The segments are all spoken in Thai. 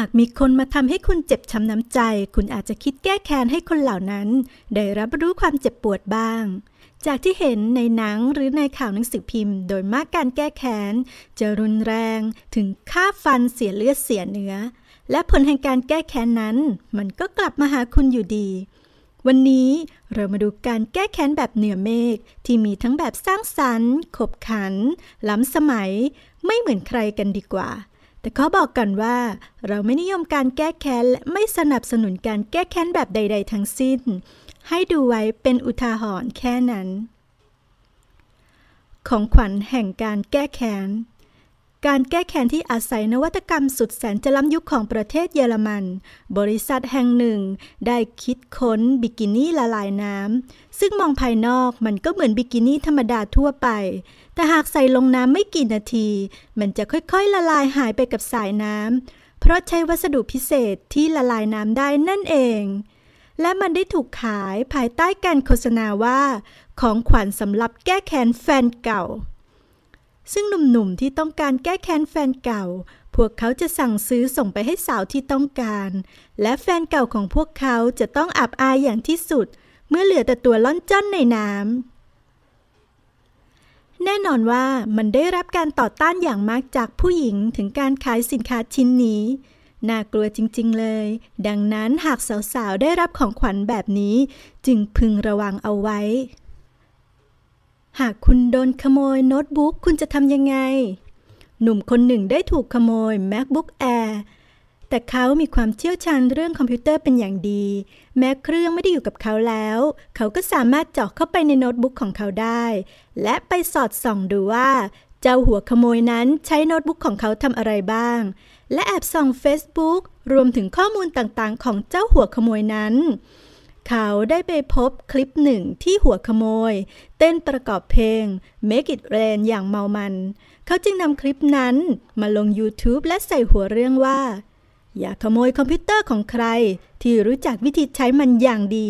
หากมีคนมาทำให้คุณเจ็บช้ำน้ำใจ คุณอาจจะคิดแก้แค้นให้คนเหล่านั้น ได้รับรู้ความเจ็บปวดบ้าง จากที่เห็นในหนังหรือในข่าวหนังสือพิมพ์ โดยมากการแก้แค้นจะรุนแรงถึงฆ่าฟันเสียเลือดเสียเนื้อและผลแห่งการแก้แค้นนั้น มันก็กลับมาหาคุณอยู่ดี วันนี้เรามาดูการแก้แค้นแบบเหนือเมฆที่มีทั้งแบบสร้างสรรค์ขบขันล้ำสมัย ไม่เหมือนใครกันดีกว่าแต่ขอบอกก่อนว่า เราไม่นิยมการแก้แค้น และไม่สนับสนุนการแก้แค้นแบบใดๆทั้งสิ้น ให้ดูไว้เป็นอุทาหรณ์แค่นั้น ของขวัญแห่งการแก้แค้นการแก้แค้นที่อาศัยนวัตกรรมสุดแสนจะล้ำยุคของประเทศเยอรมัน บริษัทแห่งหนึ่ง ได้คิดค้นบิกินี่ละลายน้ำซึ่งมองภายนอกมันก็เหมือนบิกินี่ธรรมดาทั่วไป แต่หากใส่ลงน้ำไม่กี่นาที มันจะค่อยๆ ละลายหายไปกับสายน้ำเพราะใช้วัสดุพิเศษที่ละลายน้ำได้นั่นเอง และมันได้ถูกขายภายใต้การโฆษณาว่า ของขวัญสำหรับแก้แค้นแฟนเก่าซึ่งหนุ่มๆ ที่ต้องการแก้แค้นแฟนเก่า พวกเขาจะสั่งซื้อส่งไปให้สาวที่ต้องการ และแฟนเก่าของพวกเขาจะต้องอับอายอย่างที่สุด เมื่อเหลือแต่ตัวล่อนจ้อนในน้ำ แน่นอนว่ามันได้รับการต่อต้านอย่างมากจากผู้หญิงถึงการขายสินค้าชิ้นนี้ น่ากลัวจริงๆเลย ดังนั้นหากสาวๆได้รับของขวัญแบบนี้ จึงพึงระวังเอาไว้หากคุณโดนขโมยโน้ตบุ๊กคุณจะทำยังไง หนุ่มคนหนึ่งได้ถูกขโมย MacBook Air แต่เขามีความเชี่ยวชาญเรื่องคอมพิวเตอร์เป็นอย่างดี แม้เครื่องไม่ได้อยู่กับเขาแล้ว เขาก็สามารถเจาะเข้าไปในโน้ตบุ๊กของเขาได้ และไปสอดส่องดูว่า เจ้าหัวขโมยนั้นใช้โน้ตบุ๊กของเขาทำอะไรบ้าง และแอบส่อง Facebook รวมถึงข้อมูลต่างๆของเจ้าหัวขโมยนั้นเขาได้ไปพบคลิปหนึ่งที่หัวขโมยเต้นประกอบเพลง Make It Rain อย่างเมามัน เขาจึงนำคลิปนั้นมาลง YouTube และใส่หัวเรื่องว่า อย่าขโมยคอมพิวเตอร์ของใครที่รู้จักวิธีใช้มันอย่างดี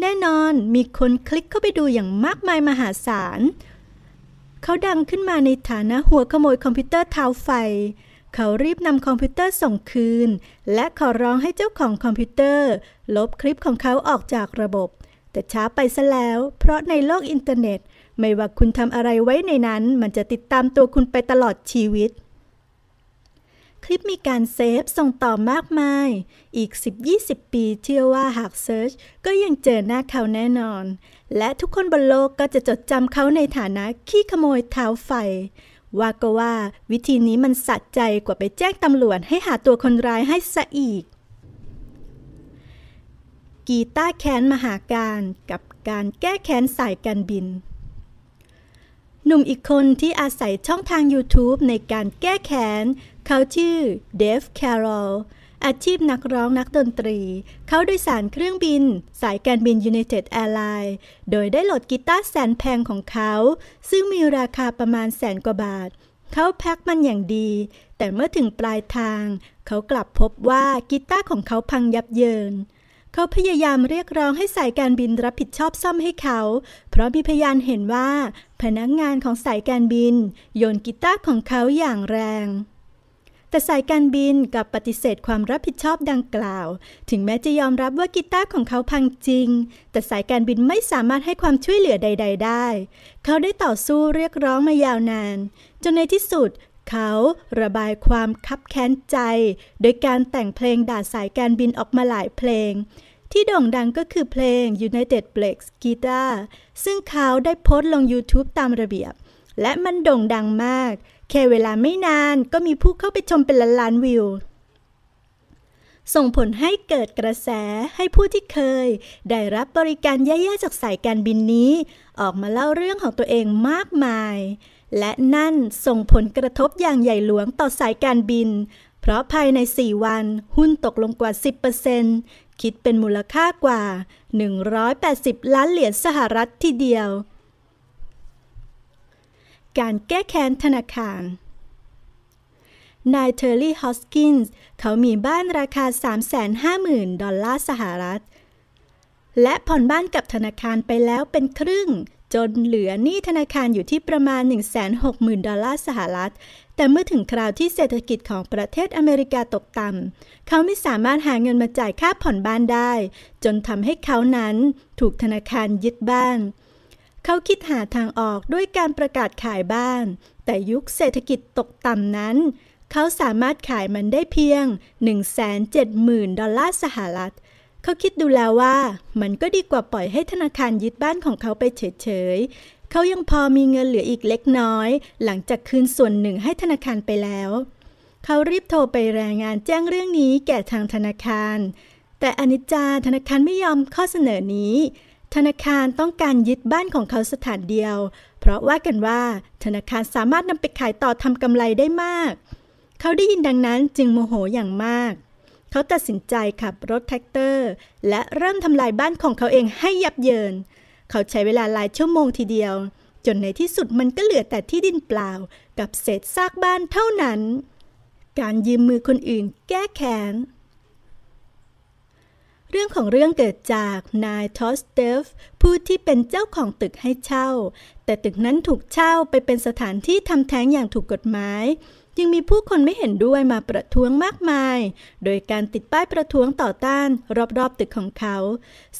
แน่นอนมีคนคลิกเข้าไปดูอย่างมากมายมหาศาล เขาดังขึ้นมาในฐานะหัวขโมยคอมพิวเตอร์เท้าไฟเขารีบนำคอมพิวเตอร์ส่งคืน และขอร้องให้เจ้าของคอมพิวเตอร์ ลบคลิปของเขาออกจากระบบ แต่ช้าไปซะแล้ว เพราะในโลกอินเทอร์เน็ต ไม่ว่าคุณทำอะไรไว้ในนั้น มันจะติดตามตัวคุณไปตลอดชีวิต คลิปมีการเซฟส่งต่อมากมาย อีก 10-20 ปี เชื่อว่าหากเซิร์ช ก็ยังเจอหน้าเขาแน่นอน และทุกคนบนโลกก็จะจดจำเขาในฐานะขี้ขโมยเท้าไฟว่าก็ว่าวิธีนี้มันสะใจกว่าไปแจ้งตำรวจให้หาตัวคนร้ายให้ซะอีก กีต้าแค้นมหาการกับการแก้แค้นสายการบิน หนุ่มอีกคนที่อาศัยช่องทาง YouTube ในการแก้แค้นเขาชื่อเดฟแคร์โลอาชีพนักร้องนักดนตรี เขาโดยสารเครื่องบิน สายการบิน United Airlines โดยได้โหลดกีตาร์แสนแพงของเขา ซึ่งมีราคาประมาณแสนกว่าบาท เขาแพ็คมันอย่างดี แต่เมื่อถึงปลายทาง เขากลับพบว่ากีตาร์ของเขาพังยับเยิน เขาพยายามเรียกร้องให้สายการบินรับผิดชอบซ่อมให้เขา เพราะมีพยานเห็นว่า พนักงานของสายการบิน โยนกีตาร์ของเขาอย่างแรงแต่สายการบินกับปฏิเสธความรับผิดชอบดังกล่าว ถึงแม้จะยอมรับว่ากีตาร์ของเขาพังจริง แต่สายการบินไม่สามารถให้ความช่วยเหลือใดๆ ได้ เขาได้ต่อสู้เรียกร้องมายาวนาน จนในที่สุดเขาระบายความคับแค้นใจ โดยการแต่งเพลงด่าสายการบินออกมาหลายเพลง ที่โด่งดังก็คือเพลง United b l e s Guitar ซึ่งเขาได้โพสต์ลง YouTube ตามระเบียบ และมันโด่งดังมากแค่เวลาไม่นานก็มีผู้เข้าไปชมเป็นล้านล้านวิว ส่งผลให้เกิดกระแสให้ผู้ที่เคยได้รับบริการแย่ๆจากสายการบินนี้ ออกมาเล่าเรื่องของตัวเองมากมาย และนั่นส่งผลกระทบอย่างใหญ่หลวงต่อสายการบิน เพราะภายใน 4 วันหุ้นตกลงกว่า 10%คิดเป็นมูลค่ากว่า 180 ล้านเหรียญสหรัฐทีเดียวการแก้แค้นธนาคาร นายเทอร์รี่ฮอสกินส์เขามีบ้านราคา 350,000ดอลลาร์สหรัฐ และผ่อนบ้านกับธนาคารไปแล้วเป็นครึ่ง จนเหลือหนี้ธนาคารอยู่ที่ประมาณ 160,000ดอลลาร์สหรัฐ แต่เมื่อถึงคราวที่เศรษฐกิจของประเทศอเมริกาตกต่ำเขาไม่สามารถหาเงินมาจ่ายค่าผ่อนบ้านได้ จนทำให้เขานั้นถูกธนาคารยึดบ้านเเขาคิดหาทางออกด้วยการประกาศขายบ้าน แต่ยุคเศรษฐกิจตกต่ำนั้น เขาสามารถขายมันได้เพียง 170,000 ดอลลาร์สหรัฐ เขาคิดดูแล้วว่ามันก็ดีกว่าปล่อยให้ธนาคารยึดบ้านของเขาไปเฉยๆ เขายังพอมีเงินเหลืออีกเล็กน้อย หลังจากคืนส่วนหนึ่งให้ธนาคารไปแล้ว เขารีบโทรไปรายงานแจ้งเรื่องนี้แก่ทางธนาคาร แต่อนิจจาธนาคารไม่ยอมข้อเสนอนี้เธนาคารต้องการยึดบ้านของเขาสถานเดียว เพราะว่ากันว่าธนาคารสามารถนำไปขายต่อทำกำไรได้มาก เขาได้ยินดังนั้นจึงโมโหอย่างมาก เขาตัดสินใจขับรถแท็กเตอร์ และเริ่มทำลายบ้านของเขาเองให้ยับเยิน เขาใช้เวลาหลายชั่วโมงทีเดียว จนในที่สุดมันก็เหลือแต่ที่ดินเปล่า กับเศษซากบ้านเท่านั้น การยืมมือคนอื่นแก้แค้นเรื่องของเรื่องเกิดจากนายทอสเตฟผู้ที่เป็นเจ้าของตึกให้เช่า แต่ตึกนั้นถูกเช่าไปเป็นสถานที่ทำแท้งอย่างถูกกฎหมายยังมีผู้คนไม่เห็นด้วยมาประท้วงมากมาย โดยการติดป้ายประท้วงต่อต้านรอบๆตึกของเขา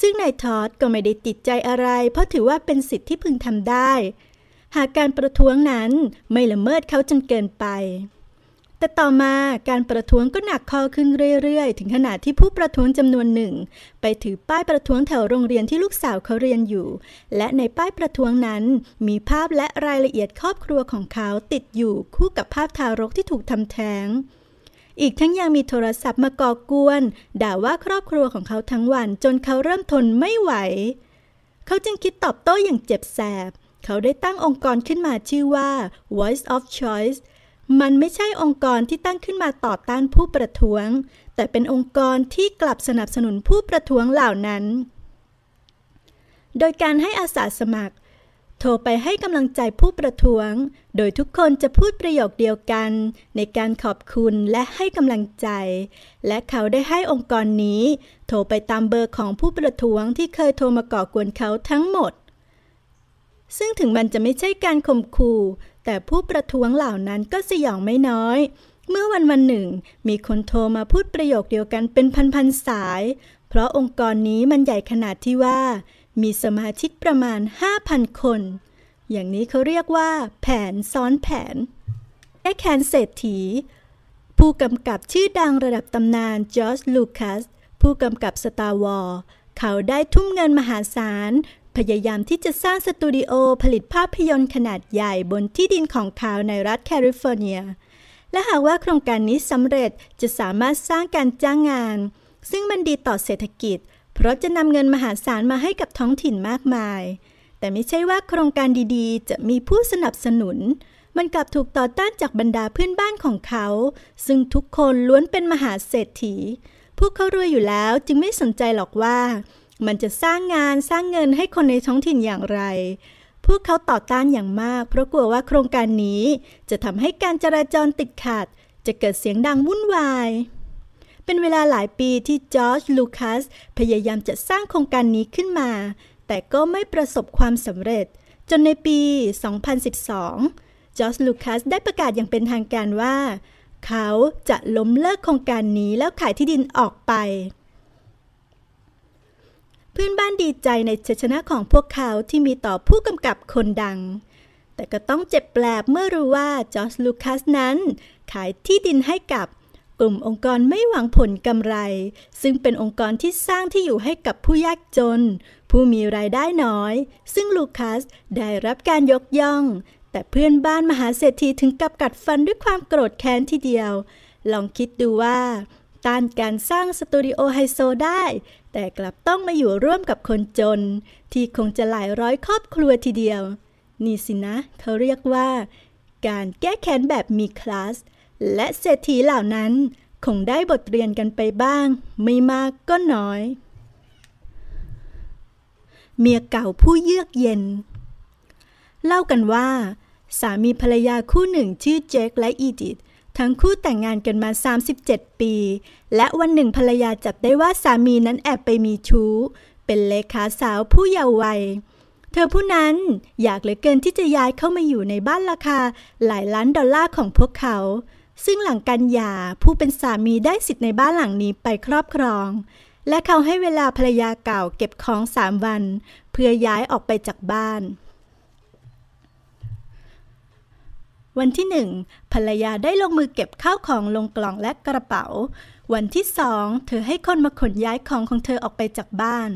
ซึ่งนายทอสก็ไม่ได้ติดใจอะไร เพราะถือว่าเป็นสิทธิที่พึงทำได้ หากการประท้วงนั้นไม่ละเมิดเขาจนเกินไปแต่ต่อมาการประท้วงก็หนักข้อขึ้นเรื่อยๆ ถึงขนาดที่ผู้ประท้วงจำนวนหนึ่งไปถือป้ายประท้วงแถวโรงเรียนที่ลูกสาวเขาเรียนอยู่ และในป้ายประท้วงนั้นมีภาพและรายละเอียดครอบครัวของเขาติดอยู่คู่กับภาพทารกที่ถูกทำแท้ง อีกทั้งยังมีโทรศัพท์มาก่อกวน ด่าว่าครอบครัวของเขาทั้งวันจนเขาเริ่มทนไม่ไหว เขาจึงคิดตอบโต้อย่างเจ็บแสบ เขาได้ตั้งองค์กรขึ้นมาชื่อว่า Voice of Choice มันไม่ใช่องค์กรที่ตั้งขึ้นมาต่อต้านผู้ประท้วง แต่เป็นองค์กรที่กลับสนับสนุนผู้ประท้วงเหล่านั้น โดยการให้อาสาสมัคร โทรไปให้กำลังใจผู้ประท้วง โดยทุกคนจะพูดประโยคเดียวกัน ในการขอบคุณและให้กำลังใจ และเขาได้ให้องค์กรนี้ โทรไปตามเบอร์ของผู้ประท้วงที่เคยโทรมาก่อกวนเขาทั้งหมด ซึ่งถึงมันจะไม่ใช่การข่มขู่แต่ผู้ประท้วงเหล่านั้นก็สยองไม่น้อย เมื่อวันวันหนึ่ง มีคนโทรมาพูดประโยคเดียวกันเป็นพันๆสาย เพราะองค์กรนี้มันใหญ่ขนาดที่ว่า มีสมาชิกประมาณ 5,000 คน อย่างนี้เขาเรียกว่าแผนซ้อนแผนแอแคนเศรษฐีผู้กำกับชื่อดังระดับตำนานจอร์จลูคัส ผู้กำกับสตาร์วอลเขาได้ทุ่มเงินมหาศาลพยายามที่จะสร้างสตูดิโอผลิตภาพยนตร์ขนาดใหญ่บนที่ดินของเขาในรัฐแคลิฟอร์เนีย และหากว่าโครงการนี้สำเร็จจะสามารถสร้างการจ้างงาน ซึ่งมันดีต่อเศรษฐกิจ เพราะจะนำเงินมหาศาลมาให้กับท้องถิ่นมากมาย แต่ไม่ใช่ว่าโครงการดีๆ จะมีผู้สนับสนุน มันกลับถูกต่อต้านจากบรรดาเพื่อนบ้านของเขา ซึ่งทุกคนล้วนเป็นมหาเศรษฐีพวกเขารวยอยู่แล้วจึงไม่สนใจหรอกว่ามันจะสร้างงานสร้างเงินให้คนในท้องถิ่นอย่างไร พวกเขาต่อต้านอย่างมาก เพราะกลัวว่าโครงการนี้ จะทำให้การจราจรติดขัด จะเกิดเสียงดังวุ่นวาย เป็นเวลาหลายปีที่จอร์จ ลูคัสพยายามจะสร้างโครงการนี้ขึ้นมา แต่ก็ไม่ประสบความสำเร็จ จนในปี 2012 จอร์จ ลูคัสได้ประกาศอย่างเป็นทางการว่าเขาจะล้มเลิกโครงการนี้แล้วขายที่ดินออกไปเพื่อนบ้านดีใจในชัยชนะของพวกเขาที่มีต่อผู้กำกับคนดัง แต่ก็ต้องเจ็บแปลบเมื่อรู้ว่าจอร์จลูคัสนั้น ขายที่ดินให้กับ กลุ่มองค์กรไม่หวังผลกำไร ซึ่งเป็นองค์กรที่สร้างที่อยู่ให้กับผู้ยากจน ผู้มีรายได้น้อย ซึ่งลูคัสได้รับการยกย่อง แต่เพื่อนบ้านมหาเศรษฐีถึงกับกัดฟันด้วยความโกรธแค้นทีเดียว ลองคิดดูว่าต้านการสร้างสตูดิโอไฮโซได้ แต่กลับต้องมาอยู่ร่วมกับคนจนที่คงจะหลายร้อยครอบครัวทีเดียว นี่สินะ เขาเรียกว่า การแก้แค้นแบบมีคลาสและเศรษฐีเหล่านั้นคงได้บทเรียนกันไปบ้าง ไม่มากก็น้อย เมียเก่าผู้เยือกเย็น เล่ากันว่า สามีภรรยาคู่หนึ่งชื่อเจคและอีดิททั้งคู่แต่งงานกันมา 37 ปี และวันหนึ่งภรรยาจับได้ว่าสามีนั้นแอบไปมีชู้ เป็นเลขาสาวผู้เยาว์วัย เธอผู้นั้นอยากเหลือเกินที่จะย้ายเข้ามาอยู่ในบ้านราคาหลายล้านดอลลาร์ของพวกเขา ซึ่งหลังการหย่าผู้เป็นสามีได้สิทธิ์ในบ้านหลังนี้ไปครอบครอง และเขาให้เวลาภรรยาเก่าเก็บของสามวัน เพื่อย้ายออกไปจากบ้านวันที่หนึ่งภรรยาได้ลงมือเก็บข้าวของลงกล่องและกระเป๋า วันที่สอง เธอให้คนมาขนย้ายของของเธอออกไปจากบ้าน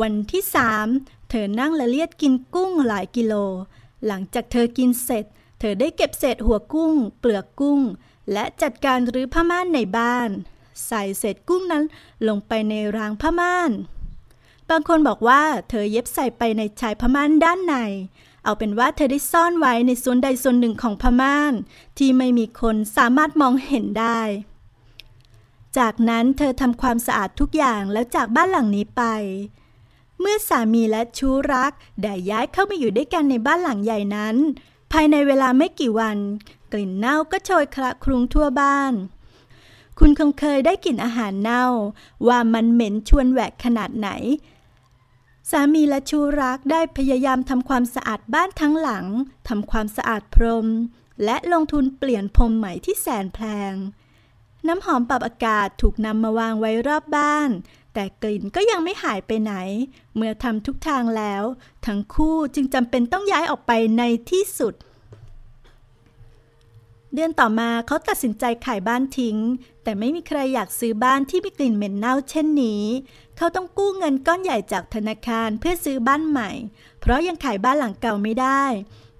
วันที่สามเธอนั่งละเลียดกินกุ้งหลายกิโล หลังจากเธอกินเสร็จ เธอได้เก็บเศษหัวกุ้ง เปลือกกุ้ง และจัดการรื้อผ้าม่านในบ้าน ใส่เศษกุ้งนั้นลงไปในรางผ้าม่าน บางคนบอกว่าเธอเย็บใส่ไปในชายผ้าม่านด้านในเอาเป็นว่าเธอได้ซ่อนไว้ในส่วนใดส่วนหนึ่งของพม่าน ที่ไม่มีคนสามารถมองเห็นได้ จากนั้นเธอทำความสะอาดทุกอย่างแล้วจากบ้านหลังนี้ไป เมื่อสามีและชู้รักได้ย้ายเข้ามาอยู่ด้วยกันในบ้านหลังใหญ่นั้น ภายในเวลาไม่กี่วัน กลิ่นเน่าก็โชยคละครุงทั่วบ้าน คุณคงเคยได้กลิ่นอาหารเน่า ว่ามันเหม็นชวนแหวกขนาดไหนสามีและชูรักได้พยายามทำความสะอาดบ้านทั้งหลัง ทำความสะอาดพรม และลงทุนเปลี่ยนพรมใหม่ที่แสนแพง น้ำหอมปรับอากาศถูกนำมาวางไว้รอบบ้าน แต่กลิ่นก็ยังไม่หายไปไหน เมื่อทำทุกทางแล้ว ทั้งคู่จึงจำเป็นต้องย้ายออกไปในที่สุดเดือนต่อมาเขาตัดสินใจขายบ้านทิ้ง แต่ไม่มีใครอยากซื้อบ้านที่มีกลิ่นเหม็นเน่าเช่นนี้เขาต้องกู้เงินก้อนใหญ่จากธนาคารเพื่อซื้อบ้านใหม่ เพราะยังขายบ้านหลังเก่าไม่ได้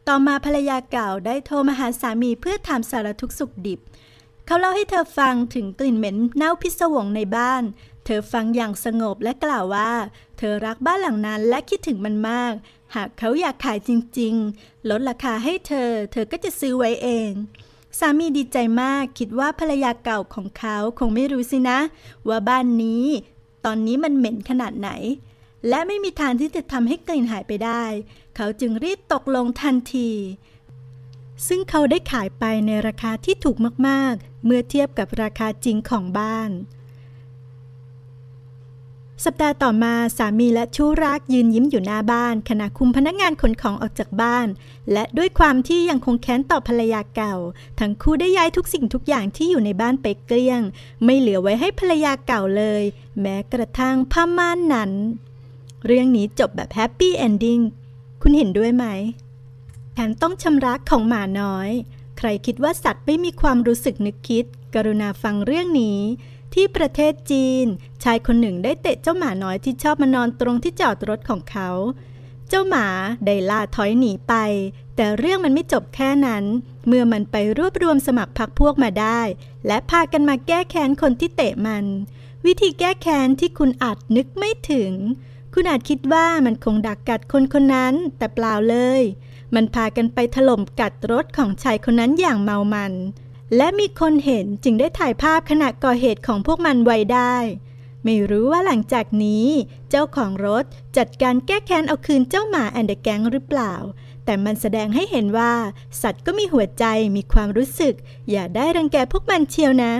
ต่อมาภรรยาเก่าได้โทรมาหาสามีเพื่อถามสารทุกสุขดิบเขาเล่าให้เธอฟังถึงกลิ่นเหม็นเน่าพิศวงในบ้าน เธอฟังอย่างสงบและกล่าวว่า เธอรักบ้านหลังนั้นและคิดถึงมันมาก หากเขาอยากขายจริง ๆลดราคาให้เธอ เธอก็จะซื้อไว้เองสามีดีใจมากคิดว่าภรรยาเก่าของเขาคงไม่รู้สินะ ว่าบ้านนี้ตอนนี้มันเหม็นขนาดไหน และไม่มีทางที่จะทำให้กลิ่นหายไปได้ เขาจึงรีบตกลงทันที ซึ่งเขาได้ขายไปในราคาที่ถูกมาก ๆ เมื่อเทียบกับราคาจริงของบ้านสัปดาห์ต่อมาสามีและชู้รักยืนยิ้มอยู่หน้าบ้าน ขณะคุมพนักงานขนของออกจากบ้าน และด้วยความที่ยังคงแค้นต่อภรรยาเก่า ทั้งคู่ได้ย้ายทุกสิ่งทุกอย่างที่อยู่ในบ้านไปเกลี้ยง ไม่เหลือไว้ให้ภรรยาเก่าเลย แม้กระทั่งผ้าม่านนั้น เรื่องนี้จบแบบแฮปปี้เอนดิ้งคุณเห็นด้วยไหมแผนต้องชำระของหมาน้อย ใครคิดว่าสัตว์ไม่มีความรู้สึกนึกคิด กรุณาฟังเรื่องนี้ที่ประเทศจีน ชายคนหนึ่งได้เตะเจ้าหมาน้อยที่ชอบมานอนตรงที่จอดรถของเขา เจ้าหมาได้ล่าถอยหนีไป แต่เรื่องมันไม่จบแค่นั้น เมื่อมันไปรวบรวมสมัครพรรคพวกมาได้ และพากันมาแก้แค้นคนที่เตะมัน วิธีแก้แค้นที่คุณอาจนึกไม่ถึง คุณอาจคิดว่ามันคงดักกัดคนคนนั้น แต่เปล่าเลย มันพากันไปถล่มกัดรถของชายคนนั้นอย่างเมามันและมีคนเห็นจึงได้ถ่ายภาพขณะก่อเหตุของพวกมันไว้ได้ ไม่รู้ว่าหลังจากนี้เจ้าของรถจัดการแก้แค้นเอาคืนเจ้าหมาแอนเดอร์แกงหรือเปล่า แต่มันแสดงให้เห็นว่าสัตว์ก็มีหัวใจมีความรู้สึกอย่าได้รังแกพวกมันเชียวนะ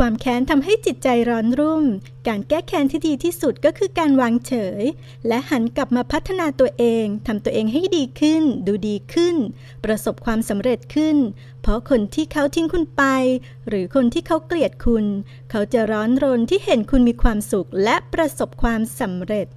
ความแค้นทำให้จิตใจร้อนรุ่ม การแก้แค้นที่ดีที่สุดก็คือการวางเฉย และหันกลับมาพัฒนาตัวเองทำตัวเองให้ดีขึ้น ดูดีขึ้น ประสบความสำเร็จขึ้น เพราะคนที่เขาทิ้งคุณไป หรือคนที่เขาเกลียดคุณ เขาจะร้อนรนที่เห็นคุณมีความสุขและประสบความสำเร็จ